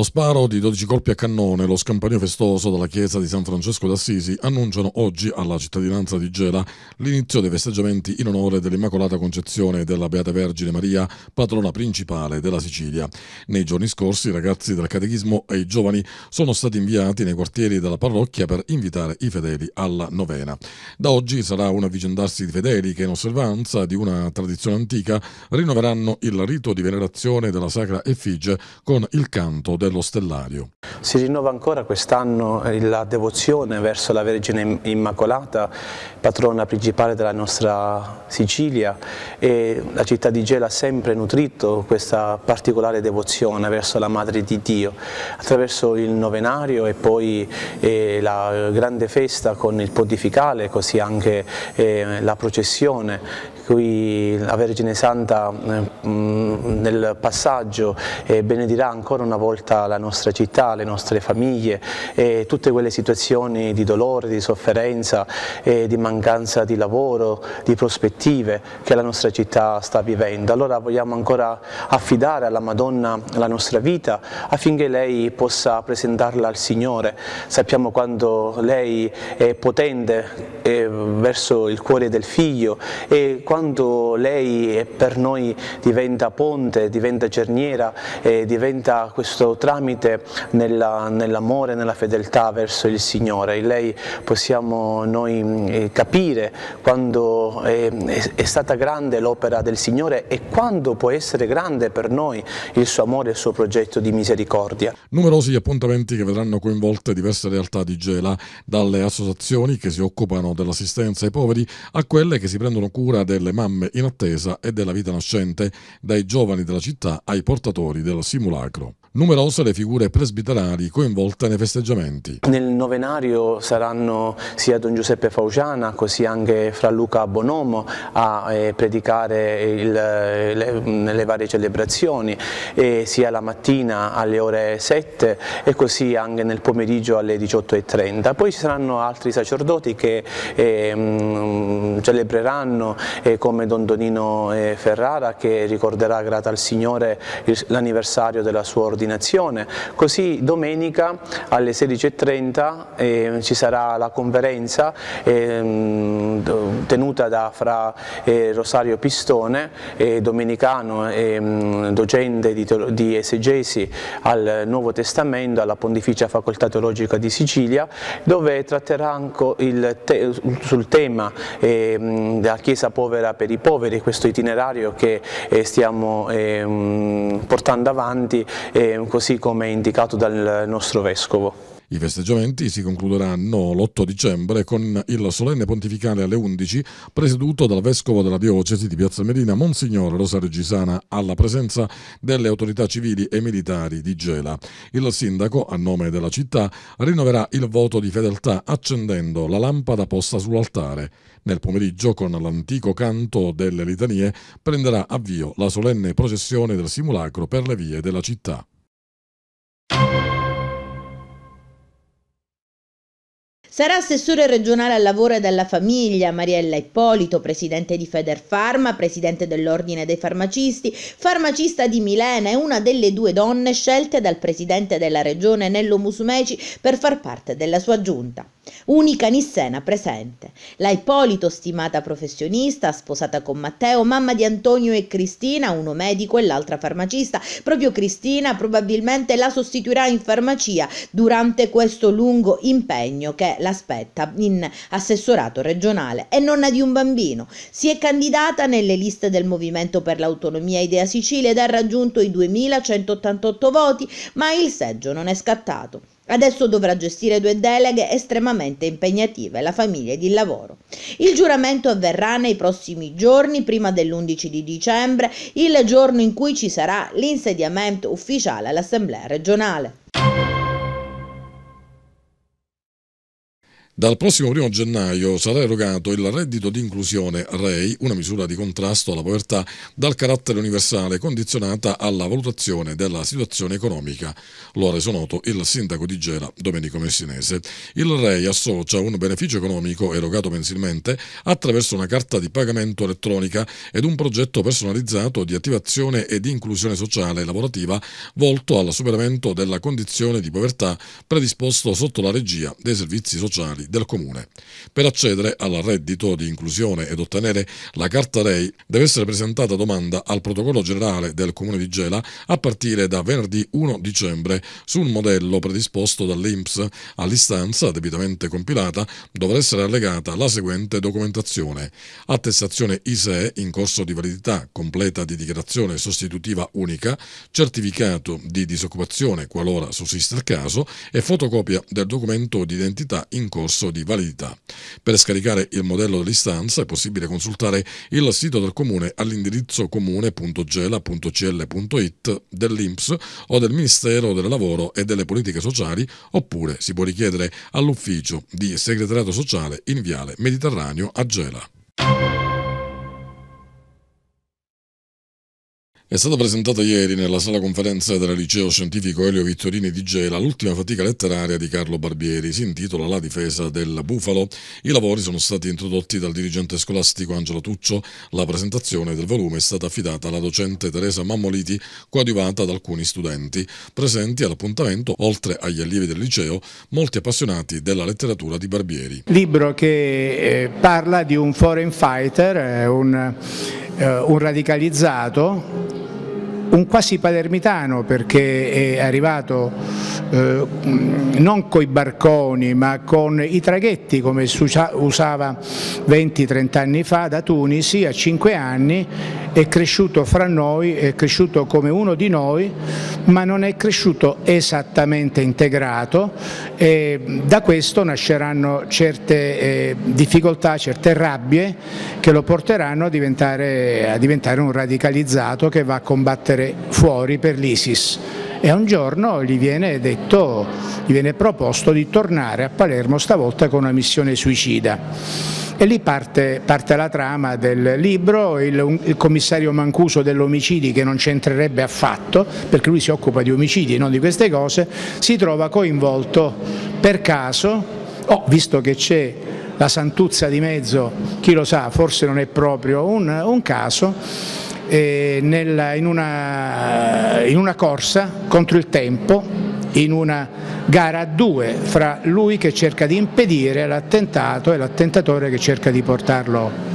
Lo sparo di 12 colpi a cannone e lo scampanio festoso dalla chiesa di San Francesco d'Assisi annunciano oggi alla cittadinanza di Gela l'inizio dei festeggiamenti in onore dell'Immacolata Concezione della Beata Vergine Maria, patrona principale della Sicilia. Nei giorni scorsi i ragazzi del catechismo e i giovani sono stati inviati nei quartieri della parrocchia per invitare i fedeli alla novena. Da oggi sarà un avvicendarsi di fedeli che in osservanza di una tradizione antica rinnoveranno il rito di venerazione della sacra effigie con il canto del dello Stellario. Si rinnova ancora quest'anno la devozione verso la Vergine Immacolata, patrona principale della nostra Sicilia e la città di Gela ha sempre nutrito questa particolare devozione verso la Madre di Dio attraverso il novenario e poi eh, la grande festa con il pontificale, così anche eh, la processione cui la Vergine Santa eh, mm, nel passaggio eh, benedirà ancora una volta la nostra città, le nostre famiglie e eh, tutte quelle situazioni di dolore, di sofferenza, di mancanza di lavoro, di prospettive che la nostra città sta vivendo. Allora vogliamo ancora affidare alla Madonna la nostra vita affinché lei possa presentarla al Signore. Sappiamo quanto lei è potente verso il cuore del figlio e quando quanto lei per noi diventa ponte, diventa cerniera, eh, diventa questo tramite nell'amore, nella fedeltà verso il Signore. In lei possiamo noi eh, capire quando è, è stata grande l'opera del Signore e quanto può essere grande per noi il suo amore il suo progetto di misericordia. Numerosi appuntamenti che vedranno coinvolte diverse realtà di Gela, dalle associazioni che si occupano dell'assistenza ai poveri a quelle che si prendono cura del delle mamme in attesa e della vita nascente, dai giovani della città ai portatori del simulacro numerose le figure presbiterali coinvolte nei festeggiamenti. Nel novenario saranno sia Don Giuseppe Fauciana così anche Fra Luca Bonomo a eh, predicare il, le, le, varie celebrazioni eh, sia la mattina alle ore 7 e così anche nel pomeriggio alle 18.30. Poi ci saranno altri sacerdoti che ehm, eh, mh, celebreranno come Don Donino eh, Ferrara che ricorderà grata al Signore l'anniversario della sua ordine ordinazione. Così domenica alle 16.30 eh, ci sarà la conferenza eh, tenuta da fra eh, Rosario Pistone, domenicano ehm, docente di, di esegesi al Nuovo Testamento alla Pontificia Facoltà Teologica di Sicilia, dove tratterà anche te sul tema ehm, della Chiesa povera per i poveri, questo itinerario che eh, stiamo ehm, portando avanti eh, eh, così come indicato dal nostro Vescovo. I festeggiamenti si concluderanno l'8 dicembre con il solenne pontificale alle 11 presieduto dal vescovo della diocesi di Piazza Medina, Monsignore Rosario Gisana alla presenza delle autorità civili e militari di Gela. Il sindaco, a nome della città, rinnoverà il voto di fedeltà accendendo la lampada posta sull'altare. Nel pomeriggio, con l'antico canto delle litanie, prenderà avvio la solenne processione del simulacro per le vie della città. you Sarà assessore regionale al lavoro e alla famiglia Mariella Ippolito, presidente di Federfarma, presidente dell'Ordine dei Farmacisti, farmacista di Milena e una delle due donne scelte dal presidente della regione Nello Musumeci per far parte della sua giunta. Unica Nissena presente. La Ippolito, stimata professionista, sposata con Matteo, mamma di Antonio e Cristina, uno medico e l'altra farmacista. Proprio Cristina probabilmente la sostituirà in farmacia durante questo lungo impegno che la la in assessorato regionale. È nonna di un bambino. Si è candidata nelle liste del Movimento per l'Autonomia Idea Sicilia ed ha raggiunto i 2188 voti, ma il seggio non è scattato. Adesso dovrà gestire due deleghe estremamente impegnative, la famiglia ed il lavoro. Il giuramento avverrà nei prossimi giorni, prima dell'11 di dicembre, il giorno in cui ci sarà l'insediamento ufficiale all'Assemblea regionale. Dal prossimo 1 gennaio sarà erogato il reddito di inclusione REI, una misura di contrasto alla povertà dal carattere universale condizionata alla valutazione della situazione economica. Lo ha reso noto il sindaco di Gera, Domenico Messinese. Il REI associa un beneficio economico erogato mensilmente attraverso una carta di pagamento elettronica ed un progetto personalizzato di attivazione e di inclusione sociale e lavorativa volto al superamento della condizione di povertà predisposto sotto la regia dei servizi sociali locali del comune. Per accedere al reddito di inclusione ed ottenere la carta REI deve essere presentata domanda al protocollo generale del comune di Gela a partire da venerdì 1 dicembre su un modello predisposto dall'INPS. All'istanza debitamente compilata dovrà essere allegata la seguente documentazione: attestazione ISEE in corso di validità completa di dichiarazione sostitutiva unica, certificato di disoccupazione qualora sussista il caso e fotocopia del documento di identità in corso corso di validità. Per scaricare il modello dell'istanza è possibile consultare il sito del comune all'indirizzo comune.gela.cl.it dell'INPS o del Ministero del Lavoro e delle Politiche Sociali oppure si può richiedere all'ufficio di segretariato sociale in Viale Mediterraneo a Gela. È stata presentata ieri nella sala conferenze del liceo scientifico Elio Vittorini di Gela l'ultima fatica letteraria di Carlo Barbieri, si intitola La difesa del bufalo. I lavori sono stati introdotti dal dirigente scolastico Angelo Tuccio, la presentazione del volume è stata affidata alla docente Teresa Mammoliti, coadiuvata da alcuni studenti. Presenti all'appuntamento, oltre agli allievi del liceo, molti appassionati della letteratura di Barbieri. Libro che eh, parla di un foreign fighter, eh, un, eh, un radicalizzato un quasi palermitano perché è arrivato eh, non coi barconi ma con i traghetti come si usava 20-30 anni fa da Tunisi a 5 anni è cresciuto fra noi, è cresciuto come uno di noi ma non è cresciuto esattamente integrato e da questo nasceranno certe eh, difficoltà, certe rabbie che lo porteranno a diventare, a diventare un radicalizzato che va a combattere fuori per l'ISIS e un giorno gli viene, detto, gli viene proposto di tornare a Palermo stavolta con una missione suicida e lì parte, parte, la trama del libro, il, il commissario Mancuso dell'omicidi che non c'entrerebbe affatto perché lui si occupa di omicidi e non di queste cose, si trova coinvolto per caso, oh, visto che c'è la santuzza di mezzo, chi lo sa, forse non è proprio un, un caso, eh, in una, in una corsa contro il tempo in una gara a due fra lui che cerca di impedire l'attentato e l'attentatore che cerca di portarlo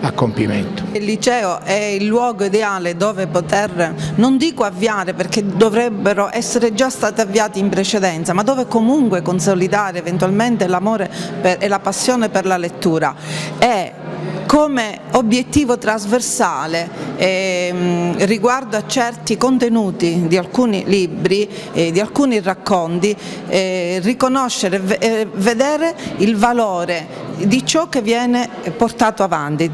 a compimento. Il liceo è il luogo ideale dove poter, non dico avviare perché dovrebbero essere già stati avviati in precedenza, ma dove comunque consolidare eventualmente l'amore e la passione per la lettura. È come obiettivo trasversale eh, riguardo a certi contenuti di alcuni libri, eh, di alcuni racconti, eh, riconoscere e eh, vedere il valore di ciò che viene portato avanti,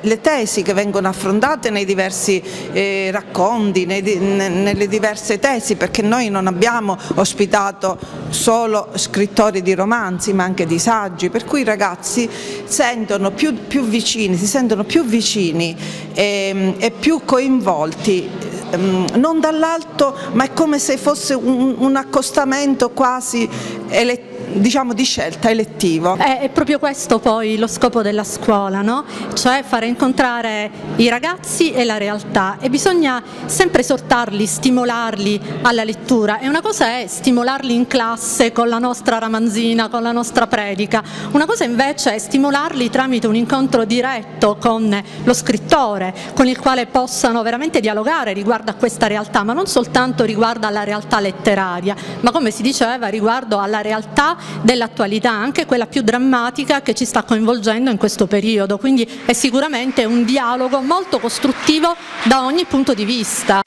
le, tesi che vengono affrontate nei diversi eh, racconti, nei, nelle diverse tesi, perché noi non abbiamo ospitato solo scrittori di romanzi ma anche di saggi, per cui i ragazzi sentono più, più vicini vicini, si sentono più vicini e, ehm, e più coinvolti, ehm, non dall'alto ma è come se fosse un, un accostamento quasi elettorale diciamo di scelta elettivo. È, è, proprio questo poi lo scopo della scuola, no? cioè fare incontrare i ragazzi e la realtà e bisogna sempre esortarli, stimolarli alla lettura e una cosa è stimolarli in classe con la nostra ramanzina, con la nostra predica, una cosa invece è stimolarli tramite un incontro diretto con lo scrittore con il quale possano veramente dialogare riguardo a questa realtà, ma non soltanto riguardo alla realtà letteraria, ma come si diceva riguardo alla realtà dell'attualità, anche quella più drammatica che ci sta coinvolgendo in questo periodo, quindi è sicuramente un dialogo molto costruttivo da ogni punto di vista.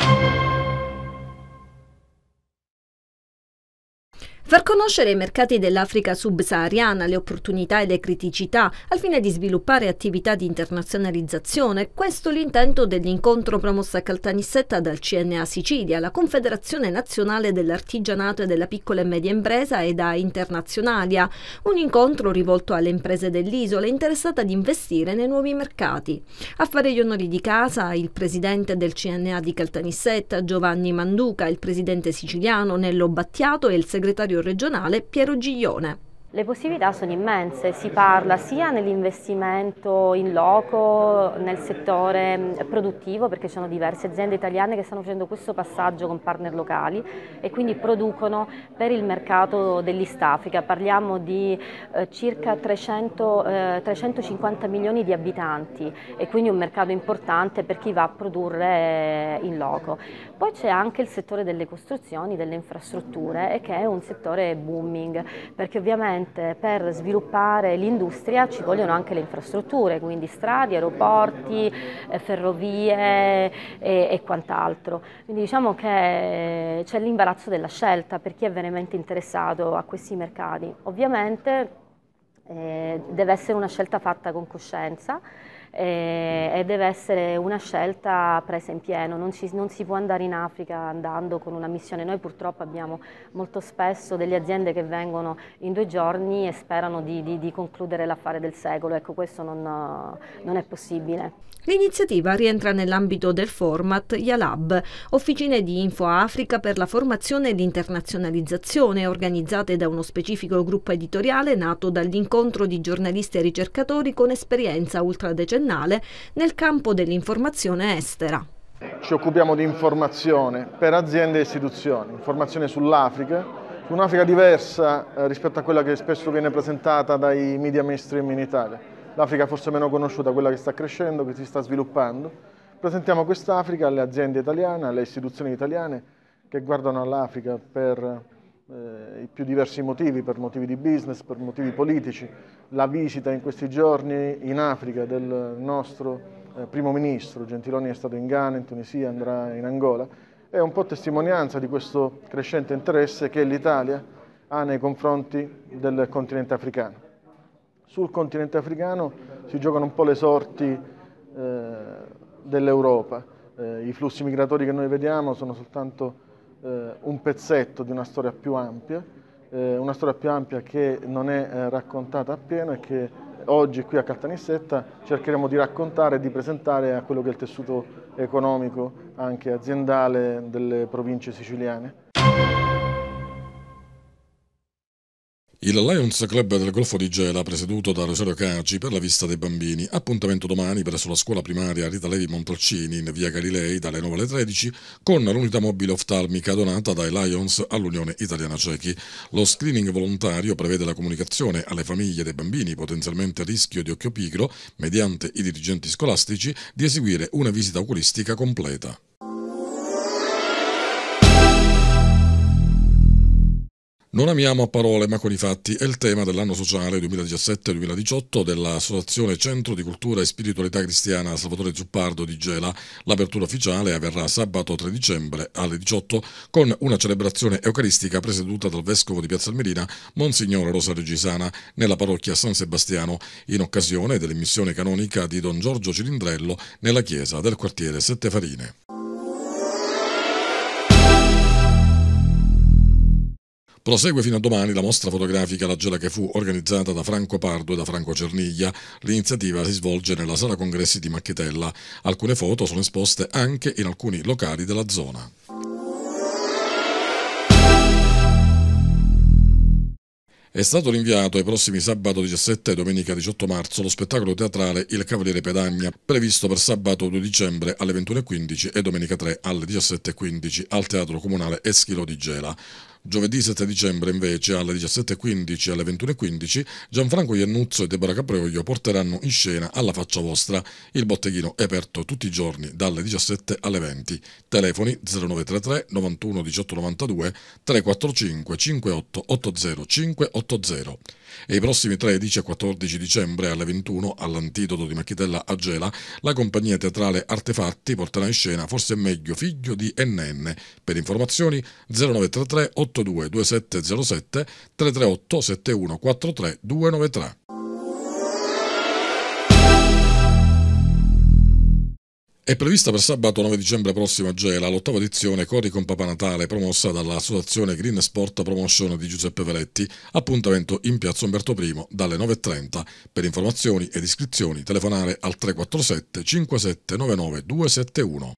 Far conoscere i mercati dell'Africa subsahariana, le opportunità e le criticità, al fine di sviluppare attività di internazionalizzazione, questo è l'intento dell'incontro promosso a Caltanissetta dal CNA Sicilia, la Confederazione Nazionale dell'Artigianato e della Piccola e Media Impresa e da Internazionalia, un incontro rivolto alle imprese dell'isola interessate ad investire nei nuovi mercati. A fare gli onori di casa il presidente del CNA di Caltanissetta, Giovanni Manduca, il presidente siciliano Nello Battiato e il segretario regionale Piero Giglione. Le possibilità sono immense, si parla sia nell'investimento in loco, nel settore mm, produttivo, perché ci sono diverse aziende italiane che stanno facendo questo passaggio con partner locali e quindi producono per il mercato dell'Istafrica, parliamo di eh, circa 300, eh, 350 milioni di abitanti e quindi un mercato importante per chi va a produrre eh, in loco. Poi c'è anche il settore delle costruzioni, delle infrastrutture eh, che è un settore booming, perché ovviamente ovviamente per sviluppare l'industria ci vogliono anche le infrastrutture, quindi strade, aeroporti, eh, ferrovie e, e quant'altro. Quindi diciamo che eh, c'è l'imbarazzo della scelta per chi è veramente interessato a questi mercati. Ovviamente eh, deve essere una scelta fatta con coscienza e, e deve essere una scelta presa in pieno, non, ci, non, si può andare in Africa andando con una missione. Noi purtroppo abbiamo molto spesso delle aziende che vengono in due giorni e sperano di, di, di concludere l'affare del secolo, ecco questo non, non è possibile. L'iniziativa rientra nell'ambito del format YALAB, officine di Info Africa per la formazione e l'internazionalizzazione organizzate da uno specifico gruppo editoriale nato dall'incontro di giornalisti e ricercatori con esperienza ultradecennale quadriennale nel campo dell'informazione estera. Ci occupiamo di informazione per aziende e istituzioni, informazione sull'Africa, un'Africa diversa eh, rispetto a quella che spesso viene presentata dai media mainstream in Italia. L'Africa forse meno conosciuta, quella che sta crescendo, che si sta sviluppando. Presentiamo quest'Africa alle aziende italiane, alle istituzioni italiane che guardano all'Africa per eh, i più diversi motivi, per motivi di business, per motivi politici, la visita in questi giorni in Africa del nostro eh, primo ministro, Gentiloni è stato in Ghana, in Tunisia, andrà in Angola, è un po' testimonianza di questo crescente interesse che l'Italia ha nei confronti del continente africano. Sul continente africano si giocano un po' le sorti eh, dell'Europa, eh, i flussi migratori che noi vediamo sono soltanto eh, un pezzetto di una storia più ampia, eh, una storia più ampia che non è eh, raccontata appieno e che oggi qui a Caltanissetta cercheremo di raccontare e di presentare a quello che è il tessuto economico, anche aziendale, delle province siciliane. Il Lions Club del Golfo di Gela, presieduto da Rosario Caci per la vista dei bambini, appuntamento domani presso la scuola primaria Rita Levi Montalcini in via Galilei dalle 9 alle 13 con l'unità mobile oftalmica donata dai Lions all'Unione Italiana Cechi. Lo screening volontario prevede la comunicazione alle famiglie dei bambini potenzialmente a rischio di occhio pigro, mediante i dirigenti scolastici, di eseguire una visita oculistica completa. Non amiamo a parole ma con i fatti è il tema dell'anno sociale 2017-2018 dell'Associazione Centro di Cultura e Spiritualità Cristiana Salvatore Zuppardo di Gela. L'apertura ufficiale avverrà sabato 3 dicembre alle 18 con una celebrazione eucaristica presieduta dal Vescovo di Piazza Almerina Monsignore Rosa Regisana nella parrocchia San Sebastiano in occasione dell'emissione canonica di Don Giorgio Cilindrello nella chiesa del quartiere Sette Farine. Prosegue fino a domani la mostra fotografica La Gela che fu organizzata da Franco Pardo e da Franco Cerniglia. L'iniziativa si svolge nella sala congressi di Macchitella. Alcune foto sono esposte anche in alcuni locali della zona. È stato rinviato ai prossimi sabato 17 e domenica 18 marzo lo spettacolo teatrale Il Cavaliere Pedagna, previsto per sabato 2 dicembre alle 21.15 e domenica 3 alle 17.15 al Teatro Comunale Eschilo di Gela. Giovedì 7 dicembre invece alle 17.15 e alle 21.15 Gianfranco Iannuzzo e Deborah Caprioglio porteranno in scena alla faccia vostra il botteghino è aperto tutti i giorni dalle 17 alle 20. Telefoni 0933 91 1892 345 58 80 580 e i prossimi 13 e 14 dicembre alle 21 all'Antidoto di Machitella a Gela, la compagnia teatrale Artefatti porterà in scena Forse meglio figlio di NN. Per informazioni 0933 82 2707 338 7143 293. È prevista per sabato 9 dicembre prossimo a Gela l'ottava edizione Corri con Papa Natale promossa dall'associazione Green Sport Promotion di Giuseppe Veletti, appuntamento in piazza Umberto I dalle 9.30. Per informazioni ed iscrizioni telefonare al 347 5799 271.